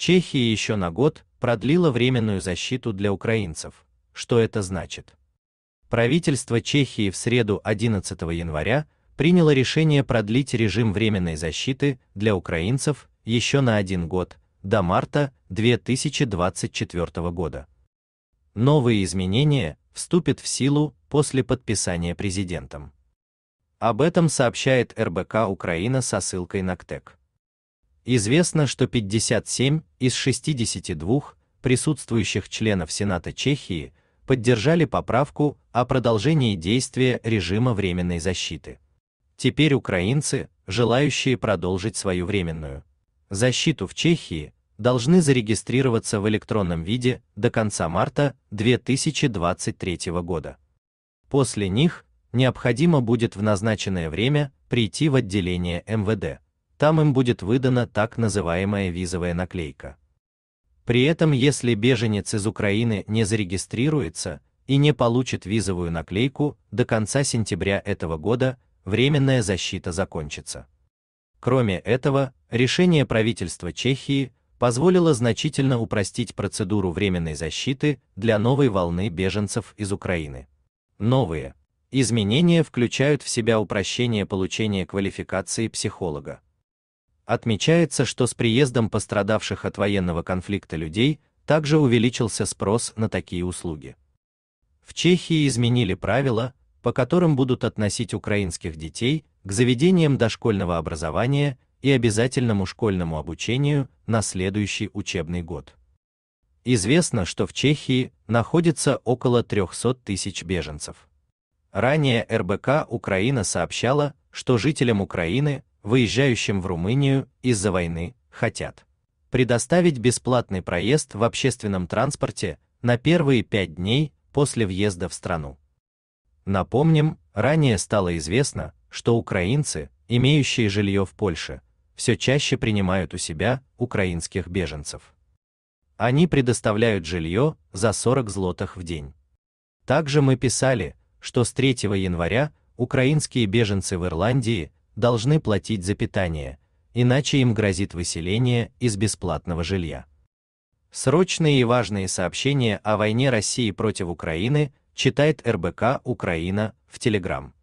Чехия еще на год продлила временную защиту для украинцев. Что это значит? Правительство Чехии в среду 11 января приняло решение продлить режим временной защиты для украинцев еще на один год, до марта 2024 года. Новые изменения вступят в силу после подписания президентом. Об этом сообщает РБК Украина со ссылкой на КТЭК. Известно, что 57 из 62 присутствующих членов Сената Чехии поддержали поправку о продолжении действия режима временной защиты. Теперь украинцы, желающие продолжить свою временную защиту в Чехии, должны зарегистрироваться в электронном виде до конца марта 2023 года. После них необходимо будет в назначенное время прийти в отделение МВД там им будет выдана так называемая визовая наклейка. При этом, если беженец из Украины не зарегистрируется и не получит визовую наклейку до конца сентября этого года, временная защита закончится. Кроме этого, решение правительства Чехии позволило значительно упростить процедуру временной защиты для новой волны беженцев из Украины. Новые изменения включают в себя упрощение получения квалификации психолога, Отмечается, что с приездом пострадавших от военного конфликта людей также увеличился спрос на такие услуги. В Чехии изменили правила, по которым будут относить украинских детей к заведениям дошкольного образования и обязательному школьному обучению на следующий учебный год. Известно, что в Чехии находится около 300 тысяч беженцев. Ранее РБК Украина сообщала, что жителям Украины выезжающим в Румынию из-за войны, хотят предоставить бесплатный проезд в общественном транспорте на первые пять дней после въезда в страну. Напомним, ранее стало известно, что украинцы, имеющие жилье в Польше, все чаще принимают у себя украинских беженцев. Они предоставляют жилье за 40 злотых в день. Также мы писали, что с 3 января украинские беженцы в Ирландии должны платить за питание, иначе им грозит выселение из бесплатного жилья. Срочные и важные сообщения о войне России против Украины читает РБК Украина в Телеграм.